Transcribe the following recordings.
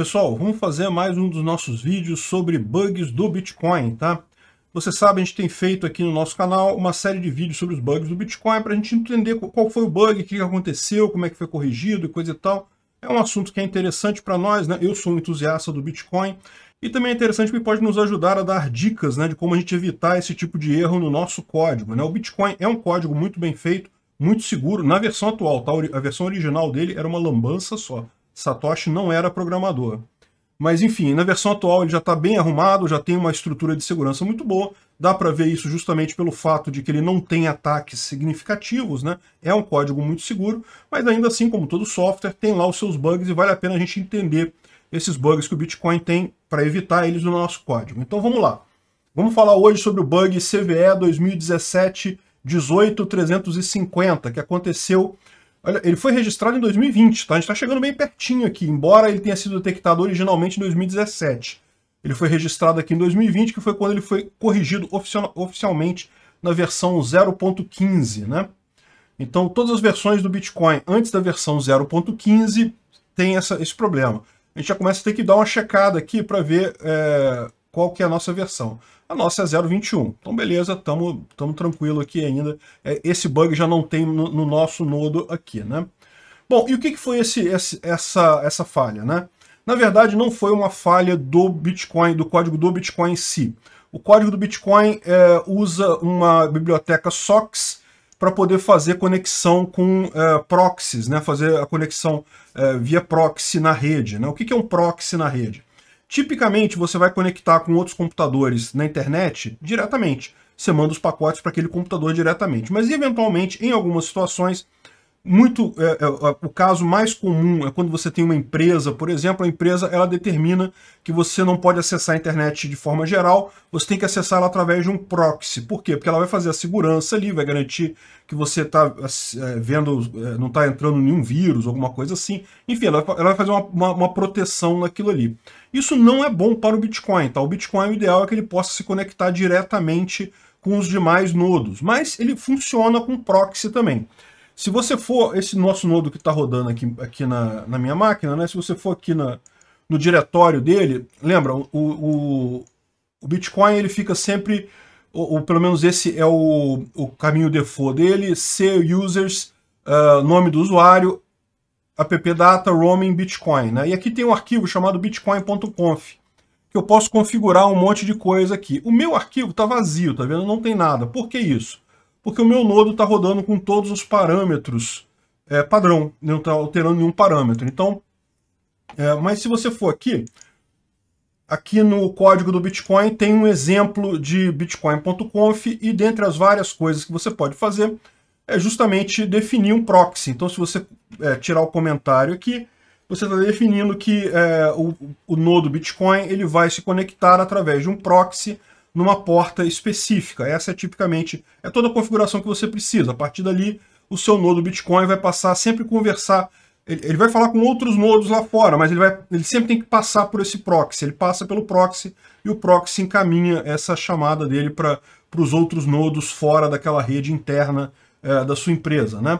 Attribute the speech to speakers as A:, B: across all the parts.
A: Pessoal, vamos fazer mais um dos nossos vídeos sobre bugs do Bitcoin, tá? Você sabe, a gente tem feito aqui no nosso canal uma série de vídeos sobre os bugs do Bitcoin para a gente entender qual foi o bug, o que aconteceu, como é que foi corrigido e coisa e tal. É um assunto que é interessante para nós, né? Eu sou um entusiasta do Bitcoin e também é interessante porque pode nos ajudar a dar dicas né, de como a gente evitar esse tipo de erro no nosso código. Né? O Bitcoin é um código muito bem feito, muito seguro. Na versão atual, tá? a versão original dele era uma lambança só. Satoshi não era programador. Mas enfim, na versão atual ele já está bem arrumado, já tem uma estrutura de segurança muito boa. Dá para ver isso justamente pelo fato de que ele não tem ataques significativos, né? É um código muito seguro, mas ainda assim, como todo software, tem lá os seus bugs e vale a pena a gente entender esses bugs que o Bitcoin tem para evitar eles no nosso código. Então vamos lá. Vamos falar hoje sobre o bug CVE 2017 18350 que aconteceu Olha, ele foi registrado em 2020, tá? A gente está chegando bem pertinho aqui, embora ele tenha sido detectado originalmente em 2017. Ele foi registrado aqui em 2020, que foi quando ele foi corrigido oficial, oficialmente na versão 0.15, né? Então, todas as versões do Bitcoin antes da versão 0.15 têm essa, esse problema. A gente já começa a ter que dar uma checada aqui para ver é, qual que é a nossa versão. A nossa é 0.21. Então, beleza, estamos tranquilo aqui ainda. É, esse bug já não tem no, no nosso nodo aqui, né? Bom, e o que, que foi esse, esse, essa, essa falha, né? Na verdade, não foi uma falha do Bitcoin, do código do Bitcoin em si. O código do Bitcoin é, usa uma biblioteca SOX para poder fazer conexão com é, proxies, né? fazer a conexão é, via proxy na rede. Né? O que, que é um proxy na rede? Tipicamente, você vai conectar com outros computadores na internet diretamente. Você manda os pacotes para aquele computador diretamente. Mas, eventualmente, em algumas situações, muito é, é, o caso mais comum é quando você tem uma empresa, por exemplo, a empresa ela determina que você não pode acessar a internet de forma geral, você tem que acessar ela através de um proxy. Por quê? Porque ela vai fazer a segurança ali, vai garantir que você está é, vendo, é, não está entrando nenhum vírus, alguma coisa assim. Enfim, ela, ela vai fazer uma, uma, uma, proteção naquilo ali. Isso não é bom para o Bitcoin, tá? O Bitcoin, o ideal é que ele possa se conectar diretamente com os demais nodos, mas ele funciona com proxy também. Se você for, esse nosso nodo que está rodando aqui, aqui na, na minha máquina, né? se você for aqui na, no diretório dele, lembra, o, o, o Bitcoin ele fica sempre, ou, ou, pelo menos esse é o, o caminho default dele, C users, uh, nome do usuário, appdata, roaming, Bitcoin. Né? E aqui tem um arquivo chamado bitcoin.conf, que eu posso configurar um monte de coisa aqui. O meu arquivo está vazio, tá vendo? Não tem nada. Por que isso? porque o meu nodo está rodando com todos os parâmetros é, padrão, né? não está alterando nenhum parâmetro. Então, é, mas se você for aqui, aqui no código do Bitcoin tem um exemplo de bitcoin.conf e dentre as várias coisas que você pode fazer é justamente definir um proxy. Então, se você é, tirar o comentário aqui, você está definindo que é, o, o nodo Bitcoin ele vai se conectar através de um proxy numa porta específica. Essa é tipicamente é toda a configuração que você precisa. A partir dali, o seu nodo Bitcoin vai passar a sempre conversar. Ele, ele vai falar com outros nodos lá fora, mas ele, vai, ele sempre tem que passar por esse proxy. Ele passa pelo proxy e o proxy encaminha essa chamada dele para os outros nodos fora daquela rede interna é, da sua empresa. Né?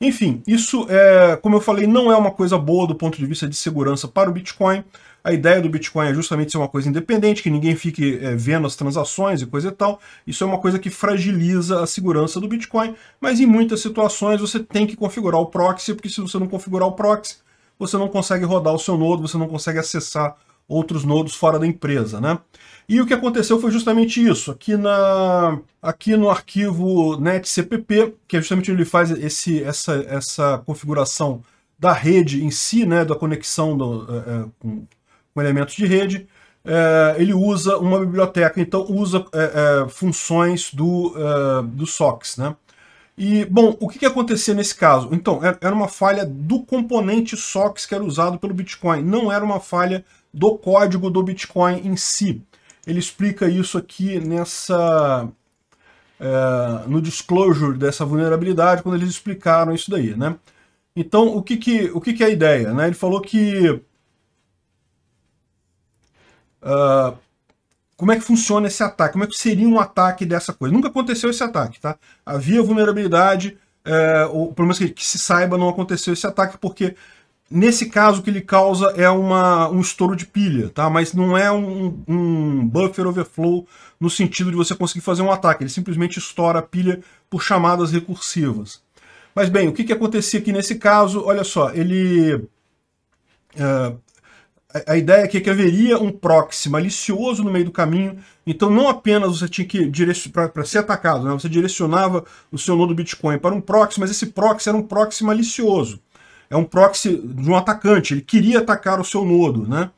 A: Enfim, isso, é, como eu falei, não é uma coisa boa do ponto de vista de segurança para o Bitcoin. A ideia do Bitcoin é justamente ser uma coisa independente, que ninguém fique é, vendo as transações e coisa e tal. Isso é uma coisa que fragiliza a segurança do Bitcoin, mas em muitas situações você tem que configurar o proxy, porque se você não configurar o proxy, você não consegue rodar o seu nodo, você não consegue acessar outros nodos fora da empresa, né? E o que aconteceu foi justamente isso. Aqui, na, aqui no arquivo netcpp, que é justamente onde ele faz esse, essa, essa configuração da rede em si, né, da conexão do, é, é com, com, elementos de rede, é, ele usa uma biblioteca, então usa é, é funções do, é, do SOX. Né? E, bom, o que, que acontecia nesse caso? Então, era uma falha do componente SOX que era usado pelo Bitcoin, não era uma falha do código do Bitcoin em si. Ele explica isso aqui nessa é, no disclosure dessa vulnerabilidade, quando eles explicaram isso daí, né? Então, o que, que, o que, que é a ideia? Né? Ele falou que... Uh, como é que funciona esse ataque? Como é que seria um ataque dessa coisa? Nunca aconteceu esse ataque, tá? Havia vulnerabilidade, é, ou pelo menos que, que se saiba, não aconteceu esse ataque, porque Nesse caso, o que ele causa é uma, um estouro de pilha, tá? mas não é um, um buffer overflow no sentido de você conseguir fazer um ataque. Ele simplesmente estoura a pilha por chamadas recursivas. Mas bem, o que, que acontecia aqui nesse caso? Olha só, ele... Uh, a ideia aqui é que haveria um proxy malicioso no meio do caminho, então não apenas você tinha que para ser atacado, né? você direcionava o seu nodo Bitcoin para um proxy, mas esse proxy era um proxy malicioso é um proxy de um atacante, ele queria atacar o seu nodo, né?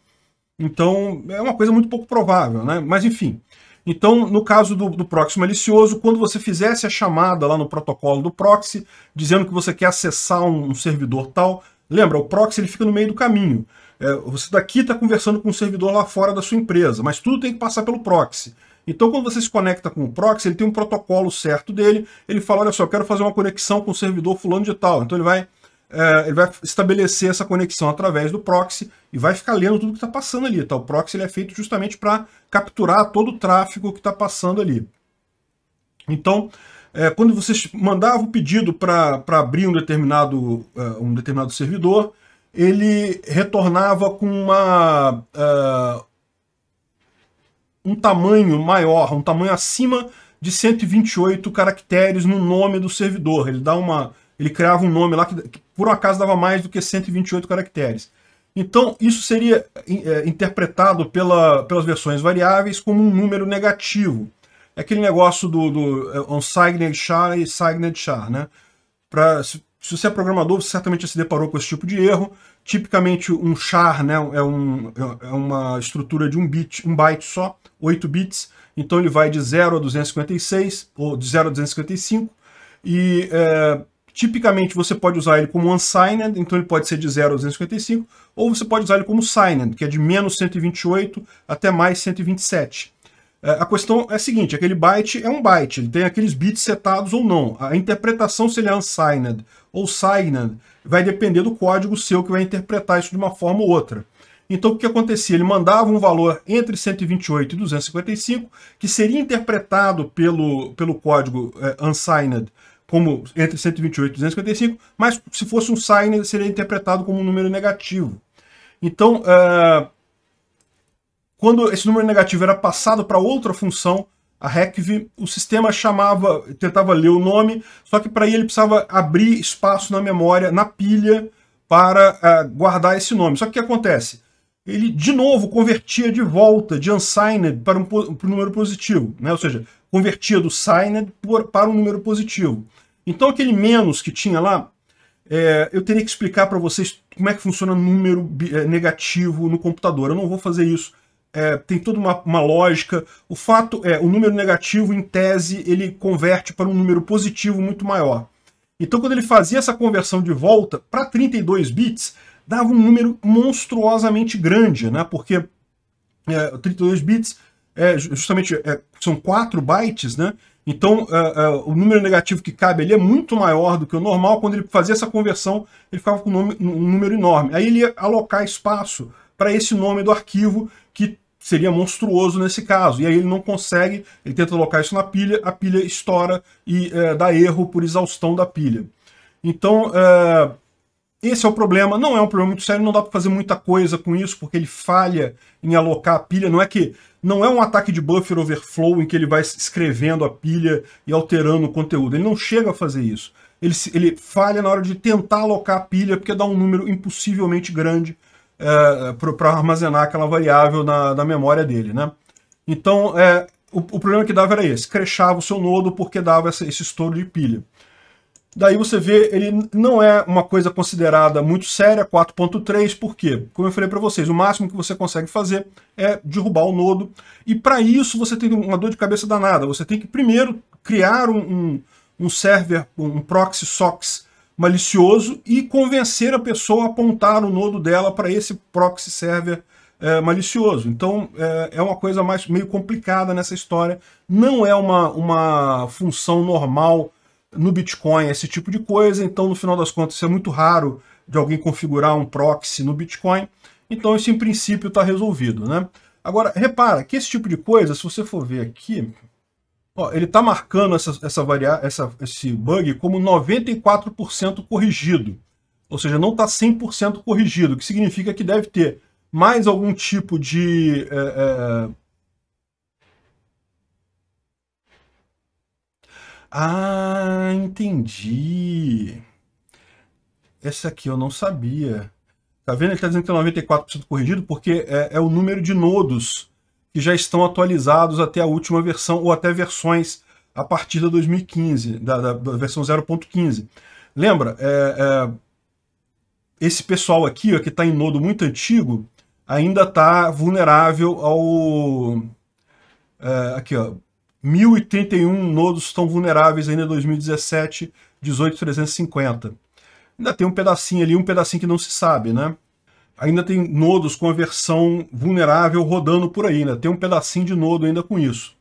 A: Então, é uma coisa muito pouco provável, né? Mas enfim. Então, no caso do, do proxy malicioso, quando você fizesse a chamada lá no protocolo do proxy, dizendo que você quer acessar um, um servidor tal, lembra, o proxy ele fica no meio do caminho. É, você daqui está conversando com um servidor lá fora da sua empresa, mas tudo tem que passar pelo proxy. Então, quando você se conecta com o proxy, ele tem um protocolo certo dele, ele fala, olha só, eu quero fazer uma conexão com o servidor fulano de tal. Então ele vai é, ele vai estabelecer essa conexão através do proxy e vai ficar lendo tudo que está passando ali. Tá? O proxy ele é feito justamente para capturar todo o tráfego que está passando ali. Então, é, quando você mandava o pedido para abrir um determinado, uh, um determinado servidor, ele retornava com uma, uh, um tamanho maior, um tamanho acima de 128 caracteres no nome do servidor. Ele dá uma, ele criava um nome lá que, que por um acaso dava mais do que 128 caracteres. Então, isso seria é, interpretado pela, pelas versões variáveis como um número negativo. É aquele negócio do, do é, unsigned char e signed char, né? Pra, se, se você é programador, você certamente já se deparou com esse tipo de erro. Tipicamente, um char né, é, um, é, é uma estrutura de um bit, um byte só, 8 bits. Então, ele vai de 0 a 256, ou de 0 a 255. E... É, Tipicamente você pode usar ele como unsigned, então ele pode ser de 0 a 255, ou você pode usar ele como signed, que é de menos 128 até mais 127. É, a questão é a seguinte, aquele byte é um byte, ele tem aqueles bits setados ou não. A interpretação se ele é unsigned ou signed vai depender do código seu que vai interpretar isso de uma forma ou outra. Então o que acontecia? Ele mandava um valor entre 128 e 255, que seria interpretado pelo, pelo código é, unsigned como entre 128 e 255, mas se fosse um sign, seria interpretado como um número negativo. Então, uh, quando esse número negativo era passado para outra função, a RECV, o sistema chamava, tentava ler o nome, só que para ele precisava abrir espaço na memória, na pilha, para uh, guardar esse nome. Só que o que acontece? ele de novo convertia de volta de unsigned para um, para um número positivo, né? ou seja, convertia do signed por, para um número positivo. Então aquele menos que tinha lá, é, eu teria que explicar para vocês como é que funciona número é, negativo no computador. Eu não vou fazer isso. É, tem toda uma, uma, lógica. O fato é, o número negativo, em tese, ele converte para um número positivo muito maior. Então, quando ele fazia essa conversão de volta para 32 bits, dava um número monstruosamente grande, né? Porque é, 32 bits é justamente é, são 4 bytes, né? Então é, é, o número negativo que cabe ali é muito maior do que o normal. Quando ele fazia essa conversão, ele ficava com um, nome, um número enorme. Aí ele ia alocar espaço para esse nome do arquivo que seria monstruoso nesse caso. E aí ele não consegue, ele tenta alocar isso na pilha, a pilha estoura e é, dá erro por exaustão da pilha. Então, é, esse é o problema. Não é um problema muito sério, não dá para fazer muita coisa com isso, porque ele falha em alocar a pilha. Não é que não é um ataque de buffer overflow em que ele vai escrevendo a pilha e alterando o conteúdo. Ele não chega a fazer isso. Ele, ele falha na hora de tentar alocar a pilha, porque dá um número impossivelmente grande é, para armazenar aquela variável na, na, memória dele. Né? Então, é, o, o, problema que dava era esse. Crechava o seu nodo porque dava essa, esse estouro de pilha. Daí você vê, ele não é uma coisa considerada muito séria, 4.3, porque, como eu falei para vocês, o máximo que você consegue fazer é derrubar o nodo, e para isso você tem uma dor de cabeça danada. Você tem que primeiro criar um, um, um server, um proxy SOX malicioso e convencer a pessoa a apontar o nodo dela para esse proxy server é, malicioso. Então é, é, uma coisa mais meio complicada nessa história. Não é uma, uma função normal no Bitcoin esse tipo de coisa, então no final das contas é muito raro de alguém configurar um proxy no Bitcoin, então isso em princípio está resolvido, né? Agora, repara que esse tipo de coisa, se você for ver aqui, ó, ele está marcando essa, essa, variar, essa, esse bug como 94% corrigido, ou seja, não está 100% corrigido, o que significa que deve ter mais algum tipo de... É, é, Ah, entendi. Essa aqui eu não sabia. Tá vendo? Ele está dizendo que tem 94% corrigido porque é, é, o número de nodos que já estão atualizados até a última versão ou até versões a partir da 2015, da, da, da versão 0.15. Lembra? É, é, esse pessoal aqui, ó, que está em nodo muito antigo, ainda está vulnerável ao... É, aqui, ó, 1.031 nodos estão vulneráveis ainda em 2017, 18.350. Ainda tem um pedacinho ali, um pedacinho que não se sabe, né? Ainda tem nodos com a versão vulnerável rodando por aí, ainda né? tem um pedacinho de nodo ainda com isso.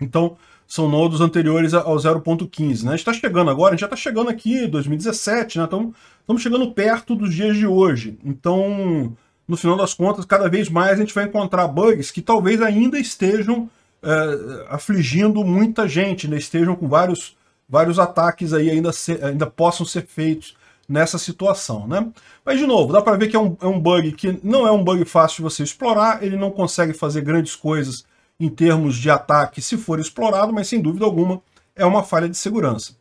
A: Então, são nodos anteriores ao 0.15, né? A gente está chegando agora, a gente já está chegando aqui, 2017, né? Então, estamos chegando perto dos dias de hoje. Então, no final das contas, cada vez mais a gente vai encontrar bugs que talvez ainda estejam é, afligindo muita gente, né? estejam com vários, vários ataques aí ainda, ainda possam ser feitos nessa situação. Né? Mas, de novo, dá para ver que é um, é um bug que não é um bug fácil de você explorar, ele não consegue fazer grandes coisas em termos de ataque se for explorado, mas sem dúvida alguma é uma falha de segurança.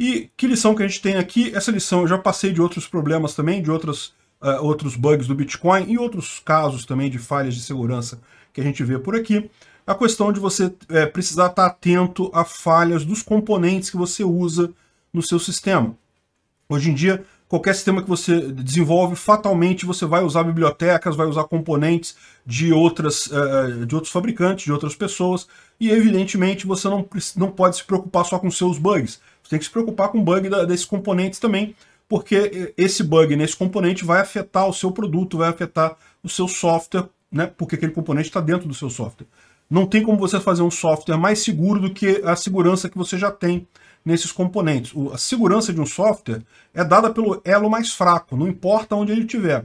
A: E que lição que a gente tem aqui? Essa lição eu já passei de outros problemas também, de outras, uh, outros bugs do Bitcoin e outros casos também de falhas de segurança que a gente vê por aqui a questão de você é, precisar estar atento a falhas dos componentes que você usa no seu sistema. Hoje em dia, qualquer sistema que você desenvolve, fatalmente você vai usar bibliotecas, vai usar componentes de, outras, é, é, de outros fabricantes, de outras pessoas, e evidentemente você não, não pode se preocupar só com seus bugs. Você tem que se preocupar com o bug desses componentes também, porque é, esse bug nesse componente vai afetar o seu produto, vai afetar o seu software, né, porque aquele componente está dentro do seu software. Não tem como você fazer um software mais seguro do que a segurança que você já tem nesses componentes. O, a segurança de um software é dada pelo elo mais fraco, não importa onde ele estiver.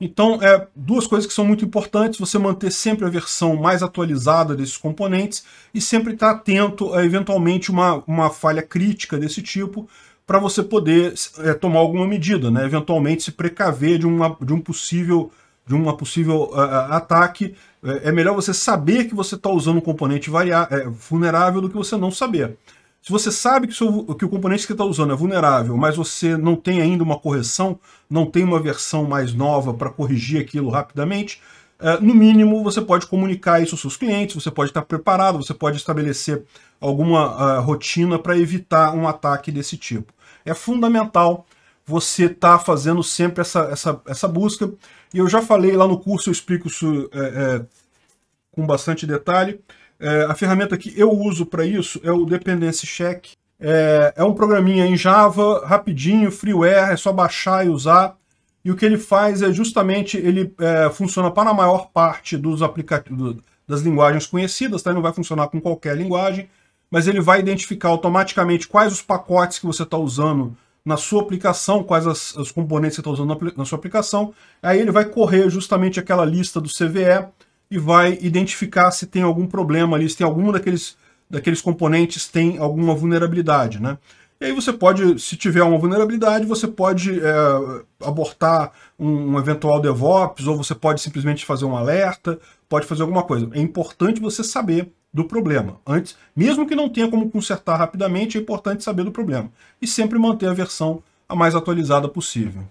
A: Então, é, duas coisas que são muito importantes, você manter sempre a versão mais atualizada desses componentes e sempre estar atento a, eventualmente, uma, uma falha crítica desse tipo para você poder é, tomar alguma medida, né? eventualmente se precaver de, uma, de um possível de uma possível uh, ataque, eh, é melhor você saber que você está usando um componente variável, eh, vulnerável do que você não saber. Se você sabe que, seu, que o componente que está usando é vulnerável, mas você não tem ainda uma correção, não tem uma versão mais nova para corrigir aquilo rapidamente, eh, no mínimo você pode comunicar isso aos seus clientes, você pode estar tá preparado, você pode estabelecer alguma uh, rotina para evitar um ataque desse tipo. É fundamental você está fazendo sempre essa, essa, essa busca. E eu já falei lá no curso, eu explico isso é, é, com bastante detalhe. É, a ferramenta que eu uso para isso é o Dependency Check. É, é, um programinha em Java, rapidinho, freeware, é só baixar e usar. E o que ele faz é justamente, ele é, funciona para a maior parte dos aplicativos, das linguagens conhecidas, tá? ele não vai funcionar com qualquer linguagem, mas ele vai identificar automaticamente quais os pacotes que você está usando na sua aplicação, quais as, os componentes que você está usando na, na, sua aplicação. Aí ele vai correr justamente aquela lista do CVE e vai identificar se tem algum problema ali, se tem algum daqueles, daqueles componentes tem alguma vulnerabilidade, né? E aí você pode, se tiver uma vulnerabilidade, você pode é, abortar um, um, eventual DevOps, ou você pode simplesmente fazer um alerta, pode fazer alguma coisa. É importante você saber do problema. Antes, mesmo que não tenha como consertar rapidamente, é importante saber do problema e sempre manter a versão a mais atualizada possível.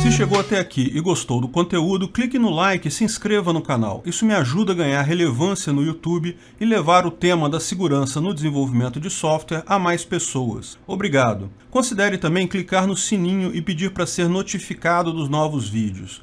A: Se chegou até aqui e gostou do conteúdo, clique no like e se inscreva no canal. Isso me ajuda a ganhar relevância no YouTube e levar o tema da segurança no desenvolvimento de software a mais pessoas. Obrigado! Considere também clicar no sininho e pedir para ser notificado dos novos vídeos.